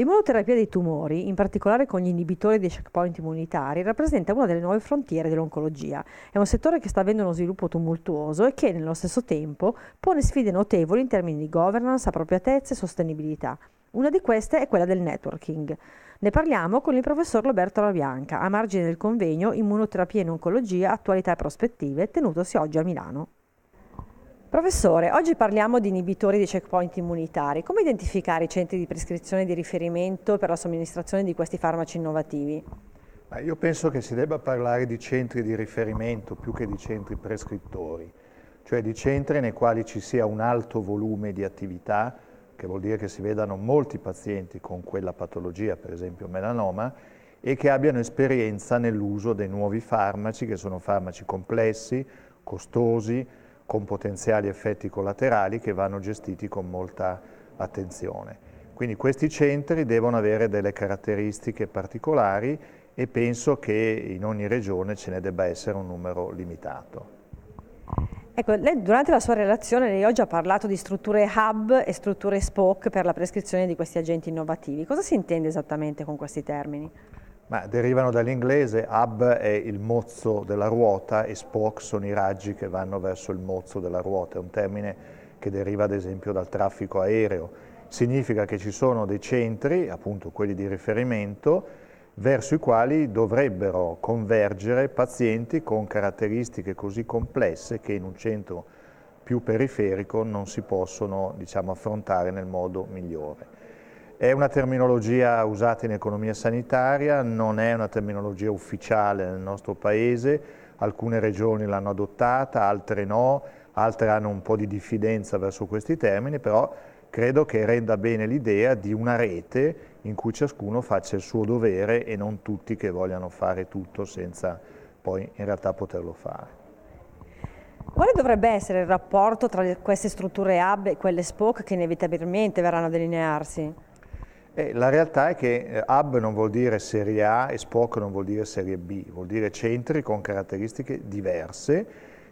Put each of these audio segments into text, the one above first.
L'immunoterapia dei tumori, in particolare con gli inibitori dei checkpoint immunitari, rappresenta una delle nuove frontiere dell'oncologia. È un settore che sta avendo uno sviluppo tumultuoso e che, nello stesso tempo, pone sfide notevoli in termini di governance, appropriatezza e sostenibilità. Una di queste è quella del networking. Ne parliamo con il professor Roberto Rabianca, a margine del convegno Immunoterapia in Oncologia, Attualità e Prospettive, tenutosi oggi a Milano. Professore, oggi parliamo di inibitori di checkpoint immunitari. Come identificare i centri di prescrizione di riferimento per la somministrazione di questi farmaci innovativi? Beh, io penso che si debba parlare di centri di riferimento più che di centri prescrittori, cioè di centri nei quali ci sia un alto volume di attività, che vuol dire che si vedano molti pazienti con quella patologia, per esempio melanoma, e che abbiano esperienza nell'uso dei nuovi farmaci, che sono farmaci complessi, costosi, con potenziali effetti collaterali che vanno gestiti con molta attenzione. Quindi questi centri devono avere delle caratteristiche particolari e penso che in ogni regione ce ne debba essere un numero limitato. Ecco, lei durante la sua relazione lei oggi ha parlato di strutture hub e strutture spoke per la prescrizione di questi agenti innovativi. Cosa si intende esattamente con questi termini? Ma derivano dall'inglese, hub è il mozzo della ruota e spoke sono i raggi che vanno verso il mozzo della ruota, è un termine che deriva ad esempio dal traffico aereo. Significa che ci sono dei centri, appunto quelli di riferimento, verso i quali dovrebbero convergere pazienti con caratteristiche così complesse che in un centro più periferico non si possono diciamo, affrontare nel modo migliore. È una terminologia usata in economia sanitaria, non è una terminologia ufficiale nel nostro paese, alcune regioni l'hanno adottata, altre no, altre hanno un po' di diffidenza verso questi termini, però credo che renda bene l'idea di una rete in cui ciascuno faccia il suo dovere e non tutti che vogliano fare tutto senza poi in realtà poterlo fare. Quale dovrebbe essere il rapporto tra queste strutture hub e quelle SPOC che inevitabilmente verranno a delinearsi? Eh, la realtà è che eh, hub non vuol dire serie A e spoke non vuol dire serie B, vuol dire centri con caratteristiche diverse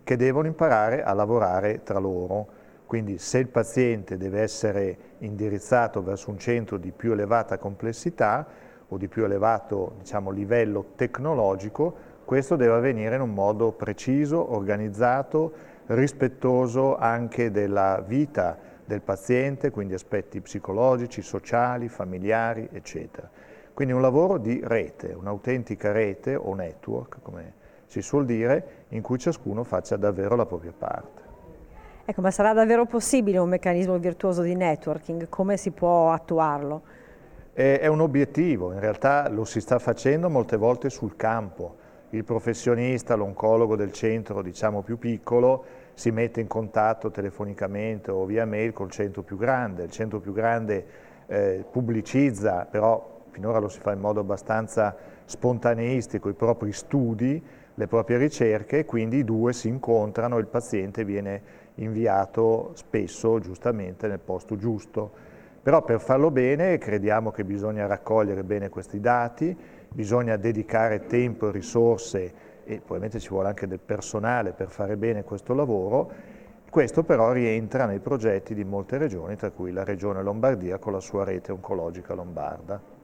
che devono imparare a lavorare tra loro. Quindi se il paziente deve essere indirizzato verso un centro di più elevata complessità o di più elevato diciamo, livello tecnologico, questo deve avvenire in un modo preciso, organizzato, rispettoso anche della vita del paziente, quindi aspetti psicologici, sociali, familiari, eccetera. Quindi un lavoro di rete, un'autentica rete o network, come si suol dire, in cui ciascuno faccia davvero la propria parte. Ecco, ma sarà davvero possibile un meccanismo virtuoso di networking? Come si può attuarlo? È un obiettivo, in realtà lo si sta facendo molte volte sul campo il professionista, l'oncologo del centro diciamo più piccolo si mette in contatto telefonicamente o via mail col centro più grande, il centro più grande eh, pubblicizza, però finora lo si fa in modo abbastanza spontaneistico, i propri studi, le proprie ricerche, quindi i due si incontrano e il paziente viene inviato spesso giustamente nel posto giusto. Però per farlo bene crediamo che bisogna raccogliere bene questi dati, bisogna dedicare tempo e risorse e probabilmente ci vuole anche del personale per fare bene questo lavoro. Questo però rientra nei progetti di molte regioni, tra cui la regione Lombardia con la sua rete oncologica lombarda.